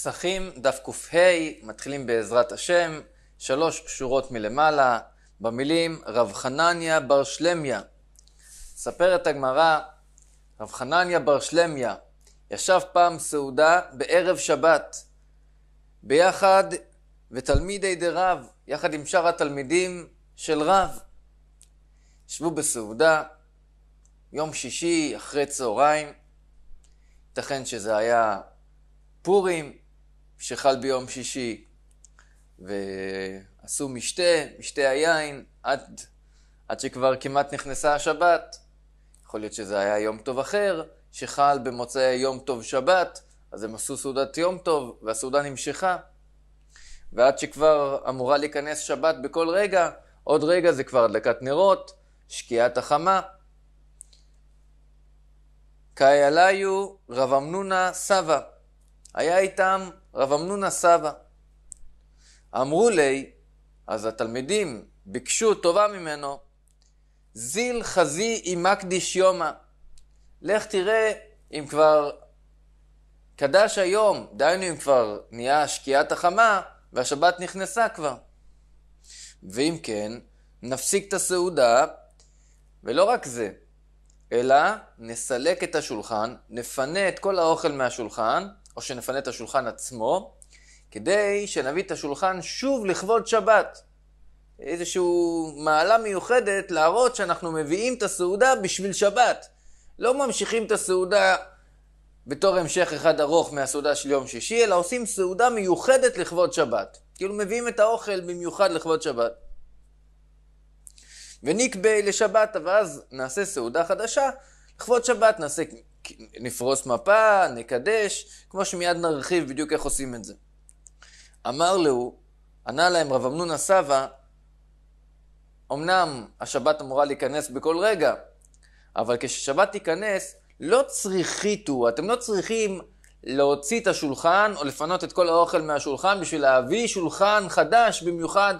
פסחים, דף קה, מתחילים בעזרת השם, שלוש שורות מלמעלה, במילים רב חנניה בר שלמיה. מספרת הגמרא, רב חנניה בר שלמיה, ישב פעם סעודה בערב שבת, ביחד ותלמידי דרב, יחד עם שאר התלמידים של רב. ישבו בסעודה, יום שישי אחרי צהריים, ייתכן שזה היה פורים, שחל ביום שישי, ועשו משתה, משתה היין, עד, עד שכבר כמעט נכנסה השבת. יכול להיות שזה היה יום טוב אחר, שחל במוצאי יום טוב שבת, אז הם עשו סעודת יום טוב, והסעודה נמשכה. ועד שכבר אמורה להיכנס שבת בכל רגע, עוד רגע זה כבר הדלקת נרות, שקיעת החמה. קאי עליו רב אמנונה סבא. היה איתם רב אמנונה סבא. אמרו לי, אז התלמידים ביקשו טובה ממנו, זיל חזי אימקדיש יומא. לך תראה אם כבר קדש היום, דהיינו אם כבר נהיה שקיעת החמה והשבת נכנסה כבר. ואם כן, נפסיק את הסעודה, ולא רק זה, אלא נסלק את השולחן, נפנה את כל האוכל מהשולחן, או שנפנה את השולחן עצמו, כדי שנביא את השולחן שוב לכבוד שבת. איזושהי מעלה מיוחדת להראות שאנחנו מביאים את הסעודה בשביל שבת. לא ממשיכים את הסעודה בתור המשך אחד ארוך מהסעודה של יום שישי, אלא עושים סעודה מיוחדת לכבוד שבת. כאילו מביאים את האוכל במיוחד לכבוד שבת. ונקבה לשבת, ואז נעשה סעודה חדשה, לכבוד שבת נעשה נפרוס מפה, נקדש, כמו שמיד נרחיב בדיוק איך עושים את זה. אמר לו, ענה להם רב אמנון הסבא, אמנם השבת אמורה להיכנס בכל רגע, אבל כששבת תיכנס, לא צריכיתו, אתם לא צריכים להוציא את השולחן או לפנות את כל האוכל מהשולחן בשביל להביא שולחן חדש במיוחד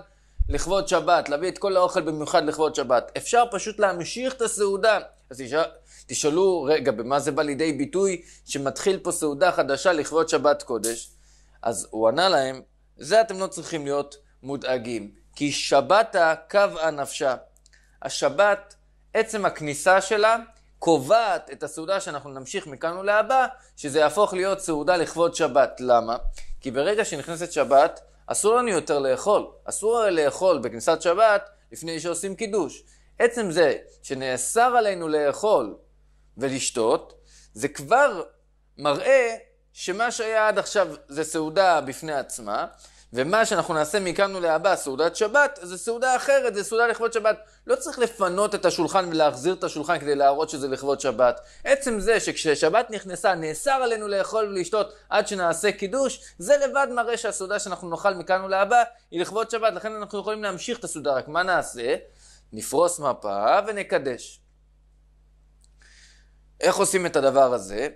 לכבוד שבת, להביא את כל האוכל במיוחד לכבוד שבת. אפשר פשוט להמשיך את הסעודה. אז תשאלו, רגע, במה זה בא לידי ביטוי שמתחיל פה סעודה חדשה לכבוד שבת קודש? אז הוא ענה להם, זה אתם לא צריכים להיות מודאגים, כי שבתה קבעה נפשה. השבת, עצם הכניסה שלה, קובעת את הסעודה שאנחנו נמשיך מכאן ולהבא, שזה יהפוך להיות סעודה לכבוד שבת. למה? כי ברגע שנכנסת שבת, אסור לנו יותר לאכול. אסור הרי לאכול בכניסת שבת לפני שעושים קידוש. עצם זה שנאסר עלינו לאכול ולשתות, זה כבר מראה שמה שהיה עד עכשיו זה סעודה בפני עצמה, ומה שאנחנו נעשה מכאן ולהבא, סעודת שבת, זה סעודה אחרת, זה סעודה לכבוד שבת. לא צריך לפנות את השולחן ולהחזיר את השולחן כדי להראות שזה לכבוד שבת. עצם זה שכששבת נכנסה, נאסר עלינו לאכול ולשתות עד שנעשה קידוש, זה לבד מראה שהסעודה שאנחנו נאכל מכאן ולהבא היא לכבוד שבת, לכן אנחנו יכולים להמשיך את הסעודה, רק מה נעשה? נפרוס מפה ונקדש. איך עושים את הדבר הזה?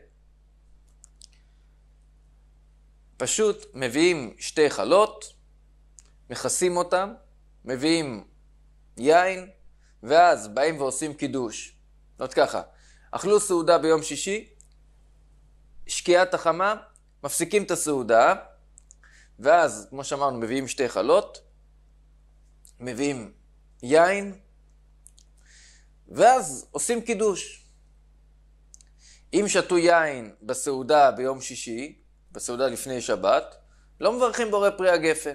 פשוט מביאים שתי חלות, מכסים אותן, מביאים יין, ואז באים ועושים קידוש. זאת ככה, אכלו סעודה ביום שישי, שקיעת החמה, מפסיקים את הסעודה, ואז, כמו שאמרנו, מביאים שתי חלות, מביאים יין, ואז עושים קידוש. אם שתו יין בסעודה ביום שישי, בסעודה לפני שבת, לא מברכים בורא פרי הגפן,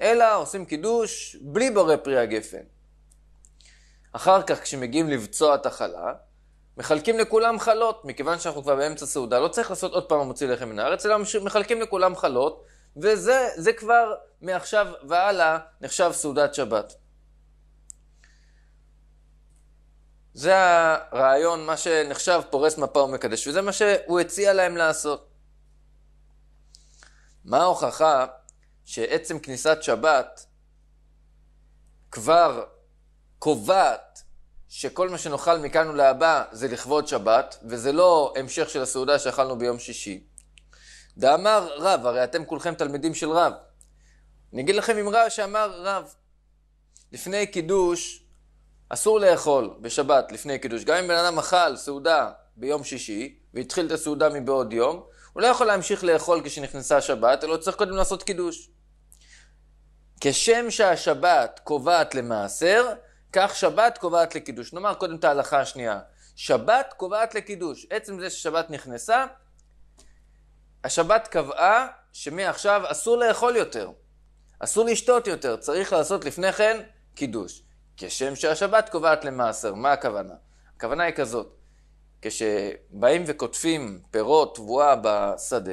אלא עושים קידוש בלי בורא פרי הגפן. אחר כך, כשמגיעים לבצוע את החלה, מחלקים לכולם חלות, מכיוון שאנחנו כבר באמצע סעודה, לא צריך לעשות עוד פעם המוציא לחם מן הארץ, אלא מחלקים לכולם חלות, וזה כבר מעכשיו והלאה נחשב סעודת שבת. זה הרעיון, מה שנחשב פורס מפה ומקדש, וזה מה שהוא הציע להם לעשות. מה ההוכחה שעצם כניסת שבת כבר קובעת שכל מה שנאכל מכאן ולהבא זה לכבוד שבת, וזה לא המשך של הסעודה שאכלנו ביום שישי. דאמר רב, הרי אתם כולכם תלמידים של רב. אני אגיד לכם אמרה שאמר רב. לפני קידוש, אסור לאכול בשבת לפני קידוש. גם אם בן אדם אכל סעודה ביום שישי, והתחיל את הסעודה מבעוד יום, הוא לא יכול להמשיך לאכול כשנכנסה השבת, אלא הוא צריך קודם לעשות קידוש. כשם שהשבת קובעת למעשר, כך שבת קובעת לקידוש. נאמר קודם את ההלכה השנייה. שבת קובעת לקידוש. עצם זה ששבת נכנסה, השבת קבעה שמעכשיו אסור לאכול יותר, אסור לשתות יותר, צריך לעשות לפני כן קידוש. כשם שהשבת קובעת למעשר. מה הכוונה? הכוונה היא כזאת, כשבאים וקוטפים פירות, תבואה בשדה,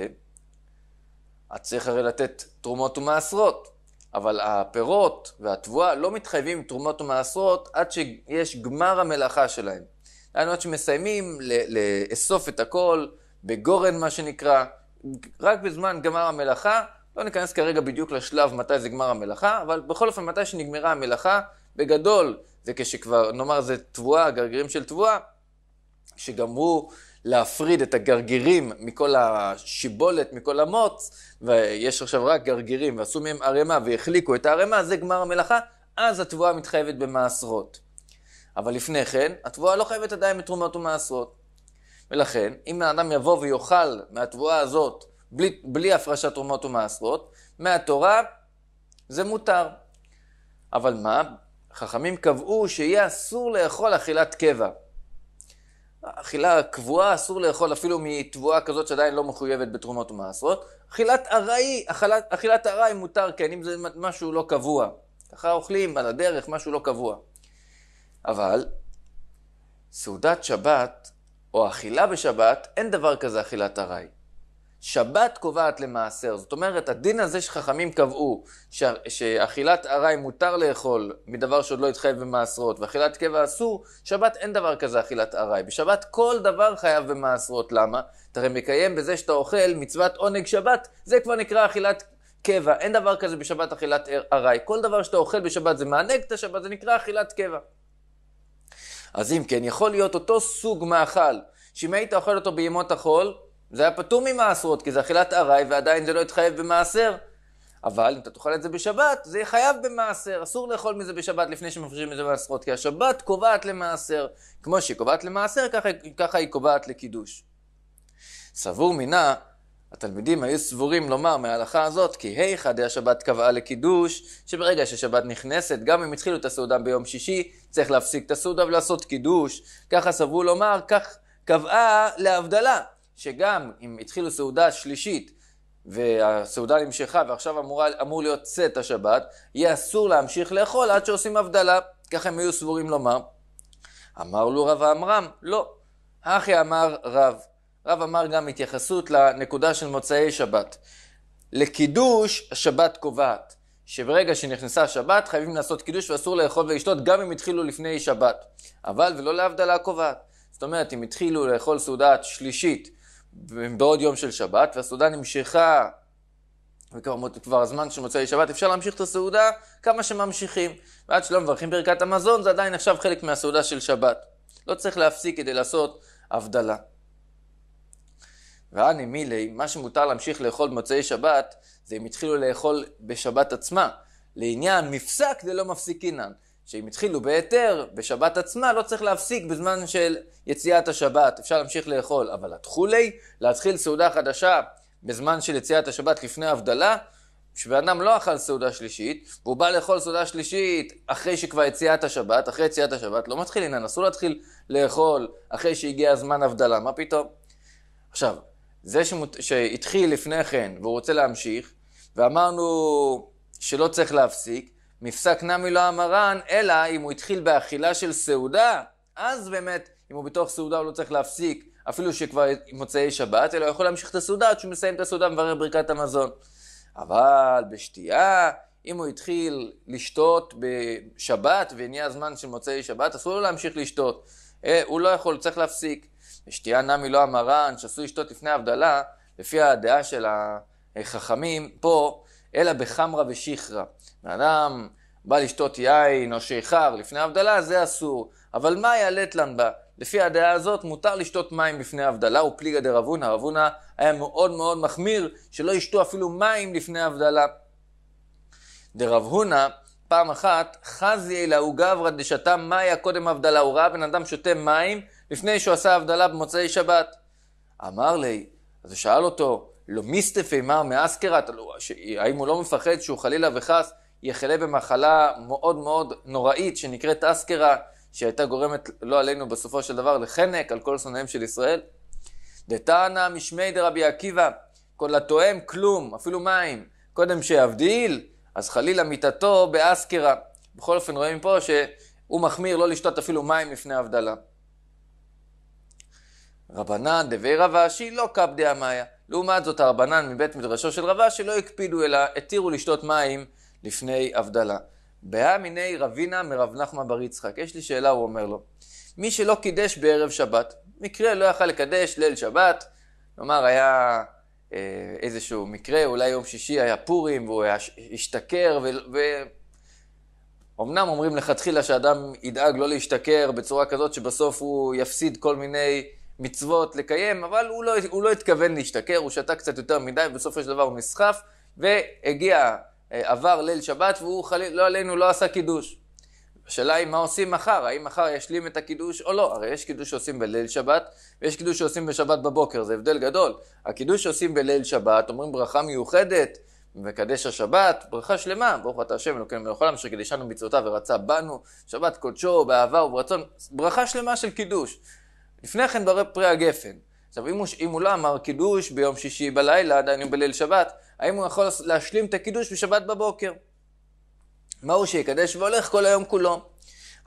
את צריך הרי לתת תרומות ומעשרות, אבל הפירות והתבואה לא מתחייבים תרומות ומעשרות עד שיש גמר המלאכה שלהם. דהיינו עד שמסיימים לאסוף את הכל בגורן מה שנקרא, רק בזמן גמר המלאכה, לא ניכנס כרגע בדיוק לשלב מתי זה גמר המלאכה, אבל בכל אופן מתי שנגמרה המלאכה בגדול, זה כשכבר, נאמר, זה תבואה, גרגירים של תבואה, שגמרו להפריד את הגרגירים מכל השיבולת, מכל המוץ, ויש עכשיו רק גרגירים, ועשו מהם ערימה והחליקו את הערימה, זה גמר המלאכה, אז התבואה מתחייבת במעשרות. אבל לפני כן, התבואה לא חייבת עדיין בתרומות ומעשרות. ולכן, אם האדם יבוא ויאכל מהתבואה הזאת, בלי, בלי הפרשת תרומות ומעשרות, מהתורה זה מותר. אבל מה? חכמים קבעו שיהיה אסור לאכול אכילת קבע. אכילה קבועה אסור לאכול אפילו מתבואה כזאת שעדיין לא מחויבת בתרומות ומעשרות. אכילת ארעי, אכילת, ארעי מותר כן, אם זה משהו לא קבוע. ככה אוכלים על הדרך, משהו לא קבוע. אבל סעודת שבת, או אכילה בשבת, אין דבר כזה אכילת ארעי. שבת קובעת למעשר. זאת אומרת, הדין הזה שחכמים קבעו ש... שאכילת ארעי מותר לאכול מדבר שעוד לא התחייב במעשרות, ואכילת קבע אסור, שבת אין דבר כזה אכילת ארעי. בשבת כל דבר חייב במעשרות. למה? אתה הרי מקיים בזה שאתה אוכל מצוות עונג שבת, זה כבר נקרא אכילת קבע. אין דבר כזה בשבת אכילת ארעי. כל דבר שאתה אוכל בשבת זה מענג את השבת, זה נקרא אכילת קבע. אז אם כן, יכול להיות אותו סוג מאכל, שאם היית אוכל אותו בימות החול, זה היה פטור ממעשרות, כי זה אכילת ארעי ועדיין זה לא התחייב במעשר. אבל אם אתה תאכל את זה בשבת, זה יהיה חייב במעשר. אסור לאכול מזה בשבת לפני שמפרישים מזה במעשרות, כי השבת קובעת למעשר. כמו שהיא קובעת למעשר, ככה, ככה היא קובעת לקידוש. סבור מינה, התלמידים היו סבורים לומר מההלכה הזאת, כי היכא השבת קבעה לקידוש, שברגע ששבת נכנסת, גם אם התחילו את הסעודה ביום שישי, צריך להפסיק את הסעודה ולעשות קידוש. ככה סברו לומר, כך קבעה להבדלה. שגם אם התחילו סעודה שלישית והסעודה נמשכה ועכשיו אמור, אמור להיות צאת השבת, יהיה אסור להמשיך לאכול עד שעושים הבדלה, כך הם היו סבורים לומר. אמר לו רב עמרם, לא. אחי אמר רב. רב אמר גם התייחסות לנקודה של מוצאי שבת. לקידוש השבת קובעת, שברגע שנכנסה שבת חייבים לעשות קידוש ואסור לאכול ולשתות גם אם התחילו לפני שבת, אבל ולא להבדלה קובעת. זאת אומרת, אם התחילו לאכול סעודת שלישית בעוד יום של שבת, והסעודה נמשכה, וכבר הזמן שמוצא לי שבת, אפשר להמשיך את הסעודה כמה שממשיכים. ועד שלא מברכים ברכת המזון, זה עדיין עכשיו חלק מהסעודה של שבת. לא צריך להפסיק כדי לעשות הבדלה. ואני מילי, מה שמותר להמשיך לאכול במוצאי שבת, זה אם התחילו לאכול בשבת עצמה. לעניין מפסק זה דלא מפסיקינן. שאם התחילו בהיתר, בשבת עצמה לא צריך להפסיק בזמן של יציאת השבת, אפשר להמשיך לאכול, אבל התחולי, להתחיל סעודה חדשה בזמן של יציאת השבת לפני הבדלה, שבן לא אכל סעודה שלישית, והוא בא לאכול סעודה שלישית אחרי שכבר יציאת השבת, אחרי יציאת השבת, לא מתחיל הנה, נסו להתחיל לאכול אחרי שהגיע הזמן הבדלה, מה פתאום? עכשיו, זה שמות... שהתחיל לפני כן והוא רוצה להמשיך, ואמרנו שלא צריך להפסיק, מפסק נמי לא המרן, אלא אם הוא התחיל באכילה של סעודה, אז באמת, אם הוא בתוך סעודה הוא לא צריך להפסיק, אפילו שכבר מוצאי שבת, אלא הוא יכול להמשיך את הסעודה עד שהוא מסיים את הסעודה ומברר ברכת המזון. אבל בשתייה, אם הוא התחיל לשתות בשבת ונהיה הזמן של מוצאי שבת, אסור לו להמשיך לשתות. אה, הוא לא יכול, צריך להפסיק. בשתייה נמי לא המרן, שאסור לשתות לפני הבדלה, לפי הדעה של החכמים פה, אלא בחמרה ושיחרה. אדם בא לשתות יין או שיכר לפני הבדלה, זה אסור. אבל מה יעלת לנבא? לפי הדעה הזאת מותר לשתות מים לפני הבדלה, הוא ופליגה דרבונה, רבונה היה מאוד מאוד מחמיר שלא ישתו אפילו מים לפני הבדלה. דרב הונא פעם אחת חזי אלא הוא גברא דשתה מאיה קודם הבדלה, הוא ראה בן אדם שותה מים לפני שהוא עשה הבדלה במוצאי שבת. אמר לי, אז הוא שאל אותו, לא מיסטפי מר מאסקרת, לא, האם הוא לא מפחד שהוא חלילה וחס יחלה במחלה מאוד מאוד נוראית שנקראת אסקרה, שהייתה גורמת, לא עלינו בסופו של דבר, לחנק על כל שונאיהם של ישראל. דתנא משמי דרבי עקיבא, כל התואם כלום, אפילו מים, קודם שיבדיל, אז חלילה מיתתו באסקרה. בכל אופן רואים פה שהוא מחמיר לא לשתות אפילו מים לפני הבדלה. רבנן דבי רבשי לא קפדיה מאיה. לעומת זאת הרבנן מבית מדרשו של רבשי לא הקפידו אלא התירו לשתות מים לפני הבדלה. בהא מיני רבינה מרב נחמא בר יצחק. יש לי שאלה, הוא אומר לו. מי שלא קידש בערב שבת, מקרה לא יכל לקדש ליל שבת, כלומר היה אה, איזשהו מקרה, אולי יום שישי היה פורים והוא היה, השתכר, ואומנם ו... אומרים לכתחילה שאדם ידאג לא להשתכר בצורה כזאת שבסוף הוא יפסיד כל מיני מצוות לקיים, אבל הוא לא, הוא לא התכוון להשתכר, הוא שתה קצת יותר מדי, ובסופו של דבר הוא נסחף, והגיע אה, עבר ליל שבת והוא חליל, לא עלינו, לא עשה קידוש. השאלה היא מה עושים מחר, האם מחר ישלים את הקידוש או לא, הרי יש קידוש שעושים בליל שבת ויש קידוש שעושים בשבת בבוקר, זה הבדל גדול. הקידוש שעושים בליל שבת, אומרים ברכה מיוחדת, מקדש השבת, ברכה שלמה, ברוך אתה השם אלוקינו מלוך העולם אשר קידשנו מצוותיו ורצה בנו, שבת קודשו באהבה וברצון, ברכה שלמה של קידוש. לפני כן ברא פרי הגפן. עכשיו אם הוא, אם הוא לא אמר קידוש ביום שישי בלילה, עדיין הוא בליל שבת, האם הוא יכול להשלים את הקידוש בשבת בבוקר? מה הוא שיקדש והולך כל היום כולו?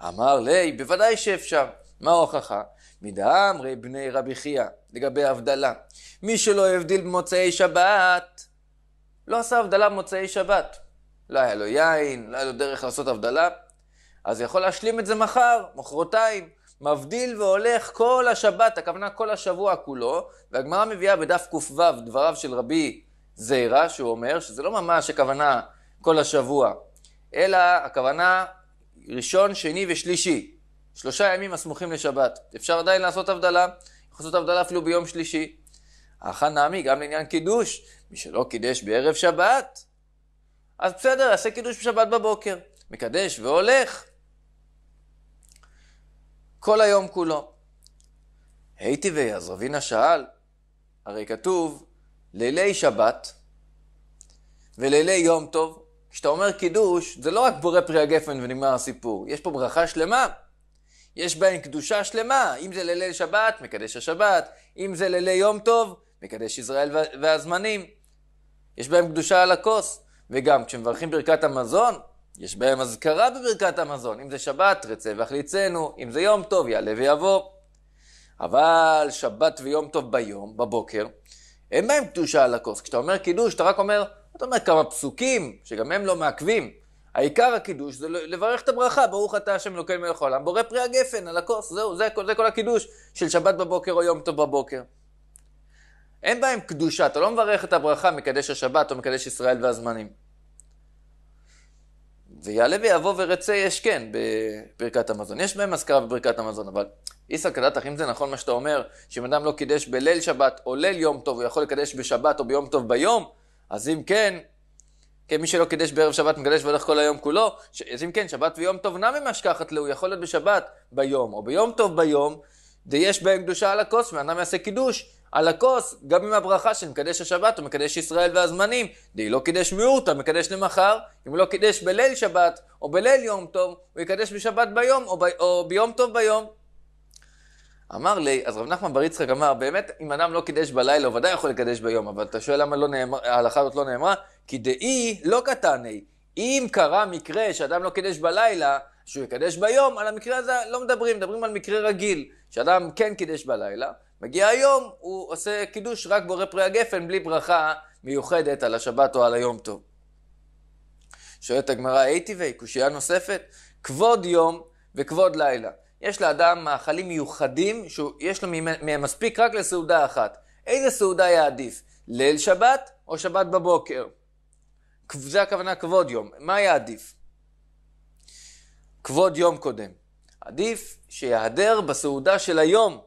אמר לי, בוודאי שאפשר. מה ההוכחה? מדאמרי בני רבי חייא, לגבי הבדלה. מי שלא הבדיל במוצאי שבת, לא עשה הבדלה במוצאי שבת. לא היה לו יין, לא היה לו דרך לעשות הבדלה, אז יכול להשלים את זה מחר, מחרתיים. מבדיל והולך כל השבת, הכוונה כל השבוע כולו, והגמרא מביאה בדף ק"ו דבריו של רבי זעירה, שהוא אומר שזה לא ממש הכוונה כל השבוע, אלא הכוונה ראשון, שני ושלישי. שלושה ימים הסמוכים לשבת. אפשר עדיין לעשות הבדלה, יכול לעשות הבדלה אפילו ביום שלישי. האחד נעמי, גם לעניין קידוש, מי שלא קידש בערב שבת, אז בסדר, יעשה קידוש בשבת בבוקר. מקדש והולך. כל היום כולו. הייתי ויעזרבינה שאל, הרי כתוב, לילי שבת ולילי יום טוב, כשאתה אומר קידוש, זה לא רק בורא פרי הגפן ונגמר הסיפור, יש פה ברכה שלמה. יש בהן קדושה שלמה, אם זה לילי שבת, מקדש השבת, אם זה לילי יום טוב, מקדש ישראל והזמנים. יש בהם קדושה על הכוס, וגם כשמברכים ברכת המזון, יש בהם אזכרה בברכת המזון, אם זה שבת, רצה והחליצנו, אם זה יום טוב, יעלה ויבוא. אבל שבת ויום טוב ביום, בבוקר, אין בהם קדושה על הכוס. כשאתה אומר קידוש, אתה רק אומר, אתה אומר כמה פסוקים, שגם הם לא מעכבים. העיקר הקידוש זה לברך את הברכה, ברוך אתה השם אלוקינו מלך העולם, בורא פרי הגפן על הכוס, זהו, זה, זה כל הקידוש של שבת בבוקר או יום טוב בבוקר. אין בהם קדושה, אתה לא מברך את הברכה מקדש השבת או מקדש ישראל והזמנים. ויעלה ויבוא ורצה יש כן בברכת המזון. יש בהם אזכרה בברכת המזון, אבל איסר הדתך, אם זה נכון מה שאתה אומר, שאם אדם לא קידש בליל שבת או ליל יום טוב, הוא יכול לקדש בשבת או ביום טוב ביום, אז אם כן, כן, מי שלא קידש בערב שבת מקדש והולך כל היום כולו, ש... אז אם כן, שבת ויום טוב נמי משכחת לו, הוא יכול להיות בשבת ביום, או ביום טוב ביום, דיש בהם קדושה על הכוס, ואדם יעשה קידוש, על הכוס, גם עם הברכה של מקדש השבת או מקדש ישראל והזמנים. די לא קידש מיעוטה, מקדש למחר. אם הוא לא קידש בליל שבת או בליל יום טוב, הוא יקדש בשבת ביום או, ב... או ביום טוב ביום. אמר לי, אז רב נחמן בר יצחק אמר, באמת, אם אדם לא קידש בלילה, הוא ודאי יכול לקדש ביום, אבל אתה שואל למה לא נאמר, ההלכה הזאת לא נאמרה? כי דאי לא קטני. אם קרה מקרה שאדם לא קידש בלילה, שהוא יקדש ביום, על המקרה הזה לא מדברים, מדברים על מקרה רגיל, שאדם כן קידש בלילה, מגיע היום, הוא עושה קידוש רק בורא פרי הגפן, בלי ברכה מיוחדת על השבת או על היום טוב. שואלת הגמרא, אייטיבי, קושייה נוספת, כבוד יום וכבוד לילה. יש לאדם מאכלים מיוחדים שיש לו מהם מספיק רק לסעודה אחת. איזה סעודה היה עדיף? ליל שבת או שבת בבוקר? זה הכוונה כבוד יום. מה היה עדיף? כבוד יום קודם. עדיף שיהדר בסעודה של היום,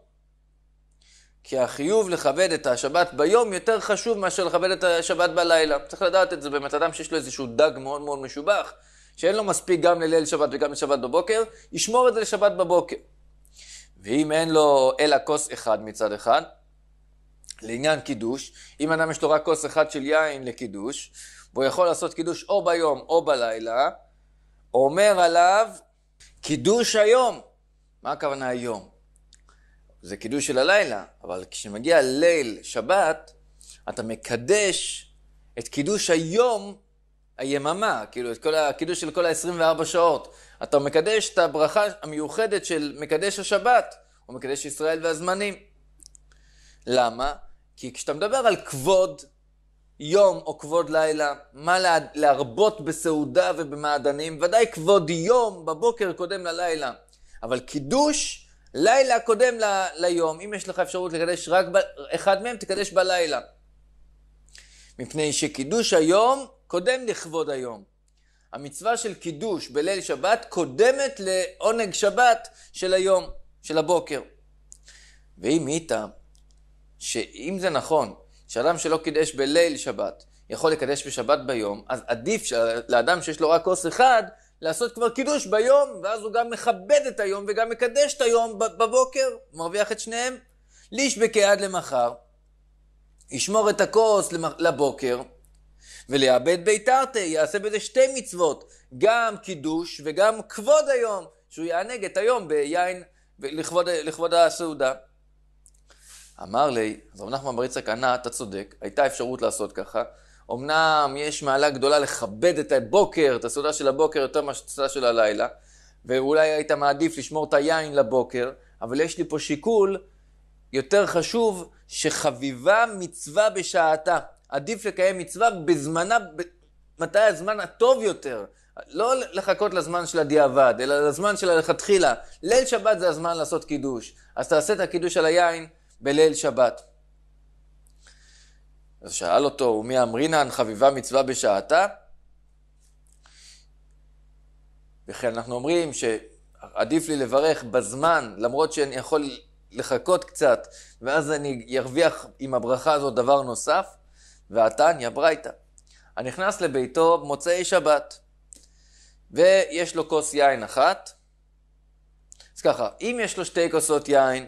כי החיוב לכבד את השבת ביום יותר חשוב מאשר לכבד את השבת בלילה. צריך לדעת את זה באמת, אדם שיש לו איזשהו דג מאוד מאוד משובח, שאין לו מספיק גם לליל שבת וגם לשבת בבוקר, ישמור את זה לשבת בבוקר. ואם אין לו אלא כוס אחד מצד אחד, לעניין קידוש, אם אדם יש לו רק כוס אחד של יין לקידוש, והוא יכול לעשות קידוש או ביום או בלילה, אומר עליו קידוש היום. מה הכוונה היום? זה קידוש של הלילה, אבל כשמגיע ליל שבת, אתה מקדש את קידוש היום, היממה, כאילו את כל הקידוש של כל ה-24 שעות. אתה מקדש את הברכה המיוחדת של מקדש השבת, או מקדש ישראל והזמנים. למה? כי כשאתה מדבר על כבוד יום או כבוד לילה, מה לה, להרבות בסעודה ובמעדנים? ודאי כבוד יום בבוקר קודם ללילה. אבל קידוש לילה קודם ל, ליום, אם יש לך אפשרות לקדש רק ב, אחד מהם, תקדש בלילה. מפני שקידוש היום קודם לכבוד היום. המצווה של קידוש בליל שבת קודמת לעונג שבת של היום, של הבוקר. ואם איתה, שאם זה נכון, שאדם שלא קידש בליל שבת, יכול לקדש בשבת ביום, אז עדיף לאדם שיש לו רק כוס אחד, לעשות כבר קידוש ביום, ואז הוא גם מכבד את היום וגם מקדש את היום בבוקר, מרוויח את שניהם. לישבקה עד למחר, ישמור את הכוס לבוקר, וליאבד ביתרתי, יעשה בזה שתי מצוות, גם קידוש וגם כבוד היום, שהוא יענג את היום ביין לכבוד, לכבוד הסעודה. אמר לי, אז רב נחמן בריצק ענה, אתה צודק, הייתה אפשרות לעשות ככה, אמנם יש מעלה גדולה לכבד את הבוקר, את הסעודה של הבוקר יותר מהסעודה של הלילה, ואולי היית מעדיף לשמור את היין לבוקר, אבל יש לי פה שיקול יותר חשוב, שחביבה מצווה בשעתה. עדיף לקיים מצווה בזמנה, ב... מתי הזמן הטוב יותר. לא לחכות לזמן של הדיעבד, אלא לזמן של הלכתחילה. ליל שבת זה הזמן לעשות קידוש. אז תעשה את הקידוש על היין בליל שבת. אז שאל אותו, ומי אמרינן חביבה מצווה בשעתה? וכן אנחנו אומרים שעדיף לי לברך בזמן, למרות שאני יכול לחכות קצת, ואז אני ארוויח עם הברכה הזאת דבר נוסף, ועתניא ברייתא. הנכנס לביתו במוצאי שבת, ויש לו כוס יין אחת. אז ככה, אם יש לו שתי כוסות יין,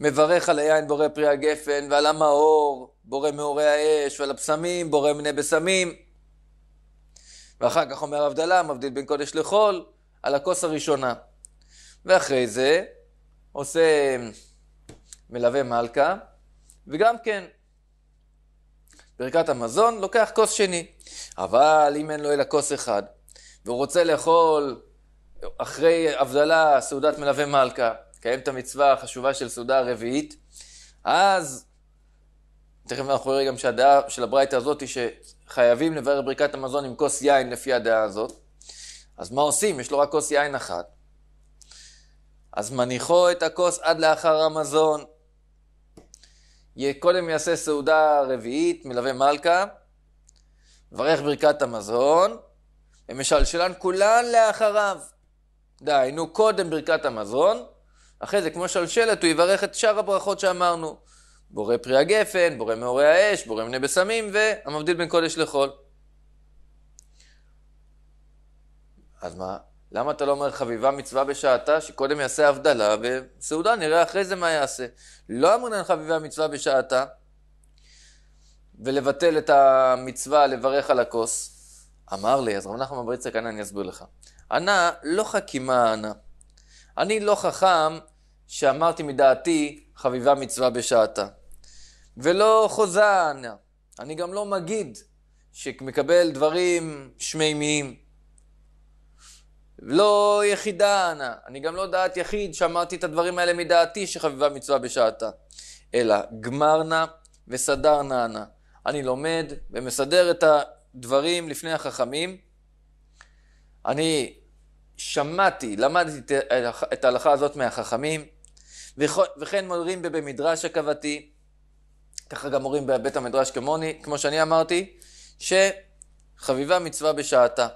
מברך על היין בורא פרי הגפן ועל המאור בורא מאורי האש ועל הבשמים, בורא מיני בשמים. ואחר כך אומר הבדלה, מבדיל בין קודש לחול, על הכוס הראשונה. ואחרי זה עושה מלווה מלכה, וגם כן, ברכת המזון, לוקח כוס שני. אבל אם אין לו אלא כוס אחד, והוא רוצה לאכול אחרי הבדלה סעודת מלווה מלכה, קיים את המצווה החשובה של סעודה הרביעית, אז תכף אנחנו נראה גם שהדעה של הברייתא הזאת היא שחייבים לבאר בריקת המזון עם כוס יין לפי הדעה הזאת. אז מה עושים? יש לו רק כוס יין אחת. אז מניחו את הכוס עד לאחר המזון. קודם יעשה סעודה רביעית, מלווה מלכה, מברך ברכת המזון, ומשלשלן כולן לאחריו. דהיינו, קודם ברכת המזון, אחרי זה כמו שלשלת הוא יברך את שאר הברכות שאמרנו. בורא פרי הגפן, בורא מאורי האש, בורא מני בשמים, והמבדיל בין קודש לחול. אז מה, למה אתה לא אומר חביבה מצווה בשעתה, שקודם יעשה הבדלה, וסעודה נראה אחרי זה מה יעשה. לא אמרנו חביבה מצווה בשעתה, ולבטל את המצווה לברך על הכוס. אמר לי, אז רב נחמן מבריצה כאן אני אסביר לך. ענה, לא חכימה ענה. אני לא חכם שאמרתי מדעתי חביבה מצווה בשעתה. ולא חוזנה. אני גם לא מגיד שמקבל דברים שמימיים. לא יחידנה, אני גם לא דעת יחיד שאמרתי את הדברים האלה מדעתי שחביבה מצווה בשעתה. אלא גמרנה וסדרנה אנה. אני לומד ומסדר את הדברים לפני החכמים. אני שמעתי, למדתי את ההלכה הזאת מהחכמים, וכן מורים במדרש הקוותי, ככה גם אומרים בבית המדרש כמוני, כמו שאני אמרתי, שחביבה מצווה בשעתה.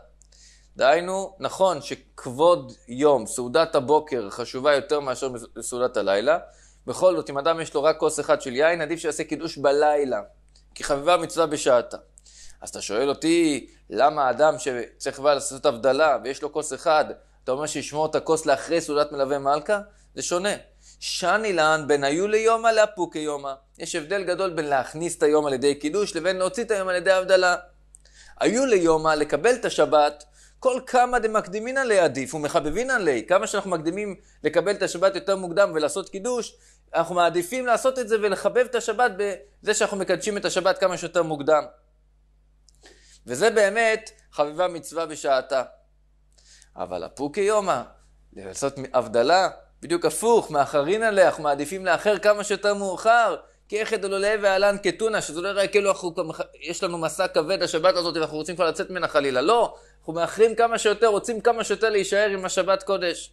דהיינו, נכון שכבוד יום, סעודת הבוקר, חשובה יותר מאשר סעודת הלילה. בכל זאת, אם אדם יש לו רק כוס אחד של יין, עדיף שיעשה קידוש בלילה, כי חביבה מצווה בשעתה. אז אתה שואל אותי, למה אדם שצריך כבר לעשות הבדלה ויש לו כוס אחד, אתה אומר שישמור את הכוס לאחרי סעודת מלווה מלכה? זה שונה. שני לן בין היו ליומא לאפו כיומא. יש הבדל גדול בין להכניס את היום על ידי קידוש לבין להוציא את היום על ידי הבדלה. היו ליומא לקבל את השבת, כל כמה דמקדימין דמקדימינא עדיף ומחבבין ליה. כמה שאנחנו מקדימים לקבל את השבת יותר מוקדם ולעשות קידוש, אנחנו מעדיפים לעשות את זה ולחבב את השבת בזה שאנחנו מקדשים את השבת כמה שיותר מוקדם. וזה באמת חביבה מצווה בשעתה. אבל הפוקי יומא, לעשות הבדלה, בדיוק הפוך, מאחרין עליה, אנחנו מעדיפים לאחר כמה שיותר מאוחר, כאחד עוללה ואהלן כתונה, שזה לא יראה כאילו אנחנו, יש לנו מסע כבד השבת הזאת ואנחנו רוצים כבר לצאת ממנה חלילה. לא, אנחנו מאחרים כמה שיותר, רוצים כמה שיותר להישאר עם השבת קודש.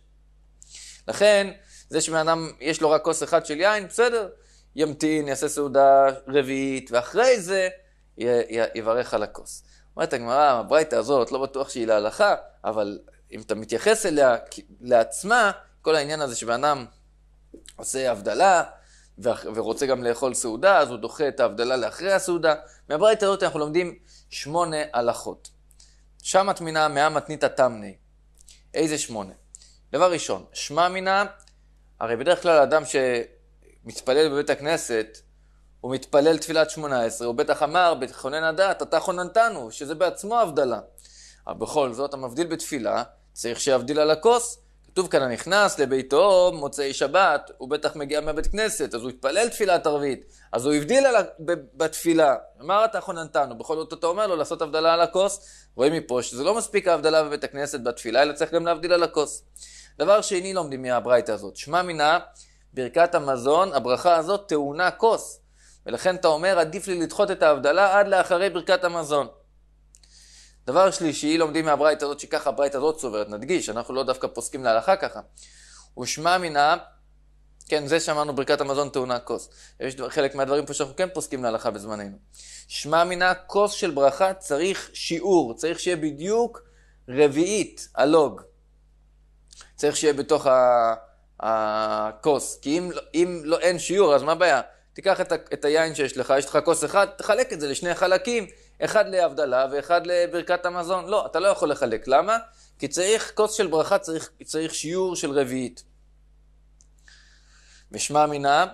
לכן, זה שבן יש לו רק כוס אחד של יין, בסדר, ימתין, יעשה סעודה רביעית, ואחרי זה י, י, יברך על הכוס. אומרת הגמרא, הברייתא הזאת, לא בטוח שהיא להלכה, אבל אם אתה מתייחס אליה לעצמה, כל העניין הזה שבן אדם עושה הבדלה, ורוצה גם לאכול סעודה, אז הוא דוחה את ההבדלה לאחרי הסעודה. מהברייתא הזאת אנחנו לומדים שמונה הלכות. שם מטמינה מאה מתנית התמני. איזה שמונה? דבר ראשון, שמע מינה, הרי בדרך כלל אדם שמתפלל בבית הכנסת, הוא מתפלל תפילת שמונה עשרה, הוא בטח אמר, בכונן הדת, אתה חוננתנו, שזה בעצמו הבדלה. אבל בכל זאת, המבדיל בתפילה, צריך שיבדיל על הכוס. כתוב כאן הנכנס לביתו מוצאי שבת, הוא בטח מגיע מהבית כנסת, אז הוא התפלל תפילת ערבית, אז הוא הבדיל על ה... בתפילה. אמר אתה חוננתנו, בכל זאת אתה אומר לו לעשות הבדלה על הכוס. רואים מפה שזה לא מספיק ההבדלה בבית הכנסת בתפילה, אלא צריך גם להבדיל על הכוס. דבר שני לומדים מהברייתא הזאת, שמע מינה, ברכת המזון, הברכה הזאת טעונה כוס. ולכן אתה אומר, עדיף לי לדחות את ההבדלה עד לאחרי ברכת המזון. דבר שלישי, לומדים מהברית הזאת שככה הברית הזאת סוברת, נדגיש, אנחנו לא דווקא פוסקים להלכה ככה. ושמע מינה, כן, זה שאמרנו ברכת המזון טעונה כוס. יש דבר, חלק מהדברים פה שאנחנו כן פוסקים להלכה בזמננו. שמע מינה, כוס של ברכה צריך שיעור, צריך שיהיה בדיוק רביעית, הלוג. צריך שיהיה בתוך הכוס, כי אם, לא- אם לא, אין שיעור, אז מה הבעיה? תיקח את, ה, את היין שיש לך, יש לך כוס אחד, תחלק את זה לשני חלקים, אחד להבדלה ואחד לברכת המזון. לא, אתה לא יכול לחלק. למה? כי צריך כוס של ברכה, צריך, צריך שיעור של רביעית. ושמע מינה,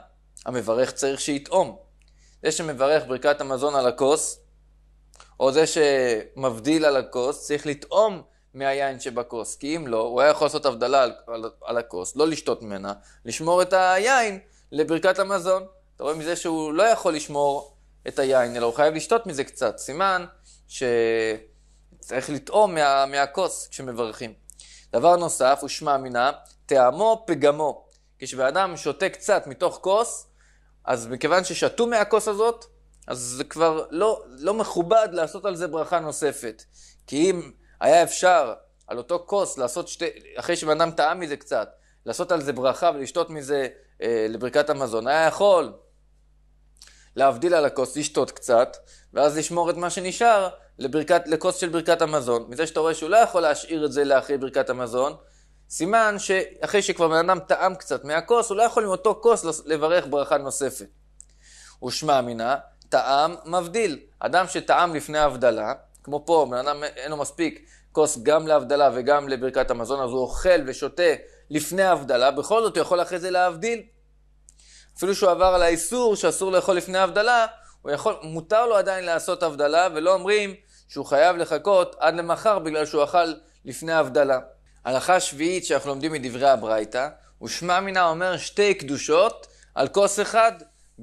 המברך צריך שיטעום. זה שמברך ברכת המזון על הכוס, או זה שמבדיל על הכוס, צריך לטעום מהיין שבכוס, כי אם לא, הוא היה יכול לעשות הבדלה על, על, על הכוס, לא לשתות ממנה, לשמור את היין לברכת המזון. אתה רואה מזה שהוא לא יכול לשמור את היין, אלא הוא חייב לשתות מזה קצת. סימן שצריך לטעום מה, מהכוס כשמברכים. דבר נוסף, הוא שמע מינה, טעמו פגמו. כשבאדם שותה קצת מתוך כוס, אז מכיוון ששתו מהכוס הזאת, אז זה כבר לא, לא מכובד לעשות על זה ברכה נוספת. כי אם היה אפשר על אותו כוס לעשות שתי, אחרי שבן אדם טעם מזה קצת, לעשות על זה ברכה ולשתות מזה אה, לברכת המזון, היה יכול להבדיל על הכוס, לשתות קצת, ואז לשמור את מה שנשאר לברכת, לכוס של ברכת המזון. מזה שאתה רואה שהוא לא יכול להשאיר את זה לאחרי ברכת המזון, סימן שאחרי שכבר בן אדם טעם קצת מהכוס, הוא לא יכול עם אותו כוס לברך ברכה נוספת. ושמע מינא, טעם מבדיל. אדם שטעם לפני ההבדלה, כמו פה, בן אדם אין לו מספיק כוס גם להבדלה וגם לברכת המזון, אז הוא אוכל ושותה לפני ההבדלה, בכל זאת הוא יכול אחרי זה להבדיל. אפילו שהוא עבר על האיסור שאסור לאכול לפני הבדלה, הוא יכול, מותר לו עדיין לעשות הבדלה, ולא אומרים שהוא חייב לחכות עד למחר בגלל שהוא אכל לפני הבדלה. הלכה שביעית שאנחנו לומדים מדברי הברייתא, ושמע מינה אומר שתי קדושות על כוס אחד,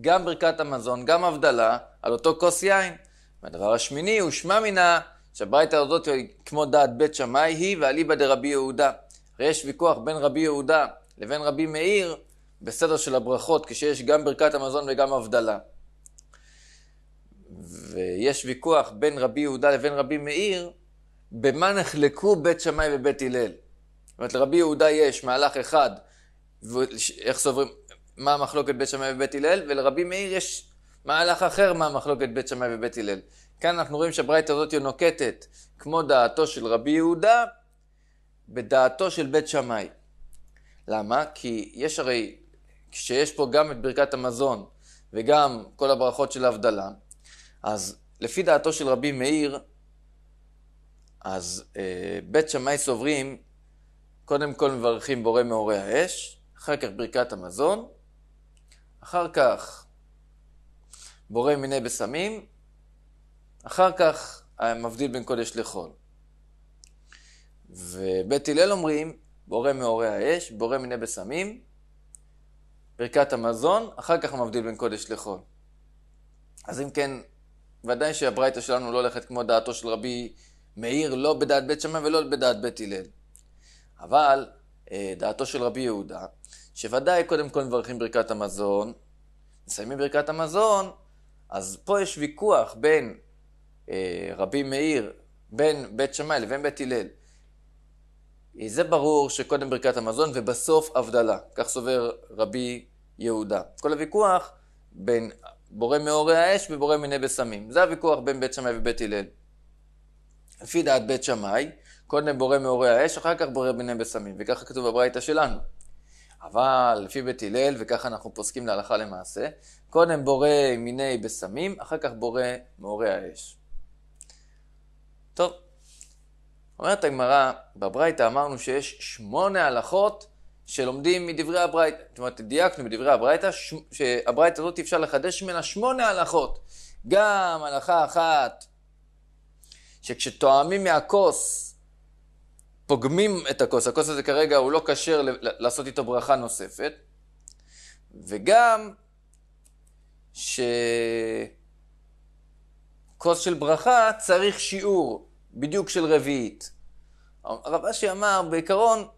גם ברכת המזון, גם הבדלה, על אותו כוס יין. והדבר השמיני הוא שמע מינה, שהברייתא הזאת היא כמו דעת בית שמאי היא ואליבא דרבי יהודה. הרי יש ויכוח בין רבי יהודה לבין רבי מאיר, בסדר של הברכות, כשיש גם ברכת המזון וגם הבדלה. ויש ויכוח בין רבי יהודה לבין רבי מאיר, במה נחלקו בית שמאי ובית הלל. זאת אומרת, לרבי יהודה יש מהלך אחד, איך סוברים, מה המחלוקת בית שמאי ובית הלל, ולרבי מאיר יש מהלך אחר מה המחלוקת בית שמאי ובית הלל. כאן אנחנו רואים שהברייתא הזאת נוקטת, כמו דעתו של רבי יהודה, בדעתו של בית שמאי. למה? כי יש הרי כשיש פה גם את ברכת המזון וגם כל הברכות של ההבדלה, אז לפי דעתו של רבי מאיר, אז אה, בית שמאי סוברים, קודם כל מברכים בורא מאורי האש, אחר כך ברכת המזון, אחר כך בורא מיני בשמים, אחר כך מבדיל בין קודש לחול. ובית הלל אומרים, בורא מאורי האש, בורא מיני בשמים, ברכת המזון, אחר כך מבדיל בין קודש לחול. אז אם כן, ודאי שהברייתא שלנו לא הולכת כמו דעתו של רבי מאיר, לא בדעת בית שמאי ולא בדעת בית הלל. אבל אה, דעתו של רבי יהודה, שוודאי קודם כל מברכים ברכת המזון, מסיימים ברכת המזון, אז פה יש ויכוח בין אה, רבי מאיר, בין בית שמאי לבין בית הלל. זה ברור שקודם ברכת המזון ובסוף הבדלה. כך סובר רבי יהודה. כל הוויכוח בין בורא מאורי האש ובורא מיני בשמים. זה הוויכוח בין בית שמאי ובית הלל. לפי דעת בית שמאי, קודם בורא מאורי האש, אחר כך בורא מיני בשמים. וככה כתוב בברייתא שלנו. אבל לפי בית הלל, וככה אנחנו פוסקים להלכה למעשה, קודם בורא מיני בשמים, אחר כך בורא מאורי האש. טוב, אומרת הגמרא, בברייתא אמרנו שיש שמונה הלכות שלומדים מדברי הברייתא. זאת אומרת, דייקנו בדברי הברייתא, ש... שהברייתא הזאת אפשר לחדש ממנה שמונה הלכות. גם הלכה אחת, שכשתואמים מהכוס, פוגמים את הכוס, הכוס הזה כרגע הוא לא כשר לעשות איתו ברכה נוספת, וגם שכוס של ברכה צריך שיעור, בדיוק של רביעית. הרב אשי אמר, בעיקרון,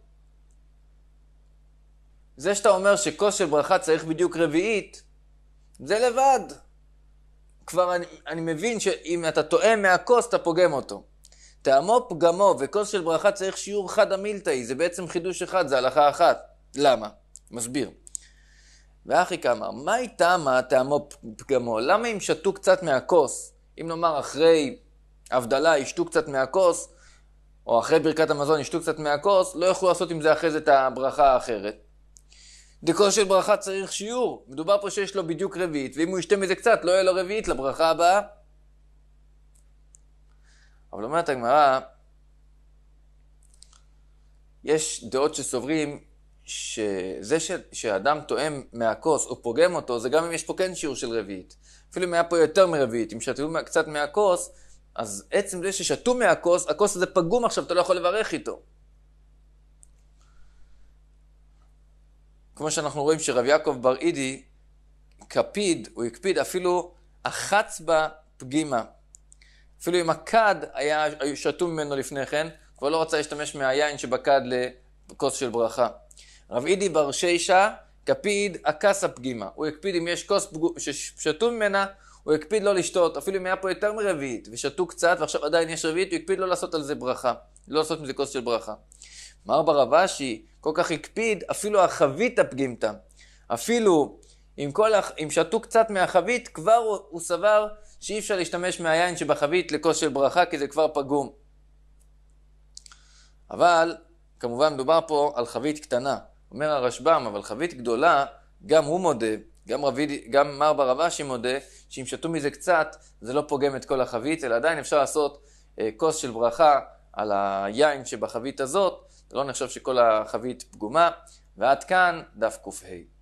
זה שאתה אומר שכוס של ברכה צריך בדיוק רביעית, זה לבד. כבר אני, אני מבין שאם אתה טועה מהכוס, אתה פוגם אותו. טעמו פגמו וכוס של ברכה צריך שיעור חד המילתאי, זה בעצם חידוש אחד, זה הלכה אחת. למה? מסביר. ואחי כמה, מה היא טעמה טעמו פגמו? למה אם שתו קצת מהכוס, אם נאמר אחרי הבדלה, ישתו קצת מהכוס, או אחרי ברכת המזון ישתו קצת מהכוס, לא יוכלו לעשות עם זה אחרי זה את הברכה האחרת. דקו של ברכה צריך שיעור, מדובר פה שיש לו בדיוק רביעית, ואם הוא ישתה מזה קצת, לא יהיה לו רביעית לברכה הבאה. אבל אומרת הגמרא, יש דעות שסוברים שזה ש... שאדם תואם מהכוס או פוגם אותו, זה גם אם יש פה כן שיעור של רביעית. אפילו אם היה פה יותר מרביעית, אם שתו קצת מהכוס, אז עצם זה ששתו מהכוס, הכוס הזה פגום עכשיו, אתה לא יכול לברך איתו. כמו שאנחנו רואים שרב יעקב בר אידי קפיד, הוא הקפיד אפילו אחץ בה פגימה. אפילו אם הכד היה, היו שתו ממנו לפני כן, כבר לא רצה להשתמש מהיין שבכד לכוס של ברכה. רב אידי בר שישה קפיד עקס הפגימה. הוא הקפיד אם יש כוס ששתו ממנה, הוא הקפיד לא לשתות, אפילו אם היה פה יותר מרביעית, ושתו קצת, ועכשיו עדיין יש רביעית, הוא הקפיד לא לעשות על זה ברכה. לא לעשות מזה כוס של ברכה. מר ברבשי כל כך הקפיד, אפילו החבית הפגימתא, אפילו אם, כל, אם שתו קצת מהחבית, כבר הוא, הוא סבר שאי אפשר להשתמש מהיין שבחבית לכוס של ברכה, כי זה כבר פגום. אבל, כמובן מדובר פה על חבית קטנה. אומר הרשב"ם, אבל חבית גדולה, גם הוא מודה גם, רבי, גם מר ברב אשי מודה שאם שתו מזה קצת, זה לא פוגם את כל החבית, אלא עדיין אפשר לעשות אה, כוס של ברכה על היין שבחבית הזאת, לא נחשוב שכל החבית פגומה, ועד כאן דף קה.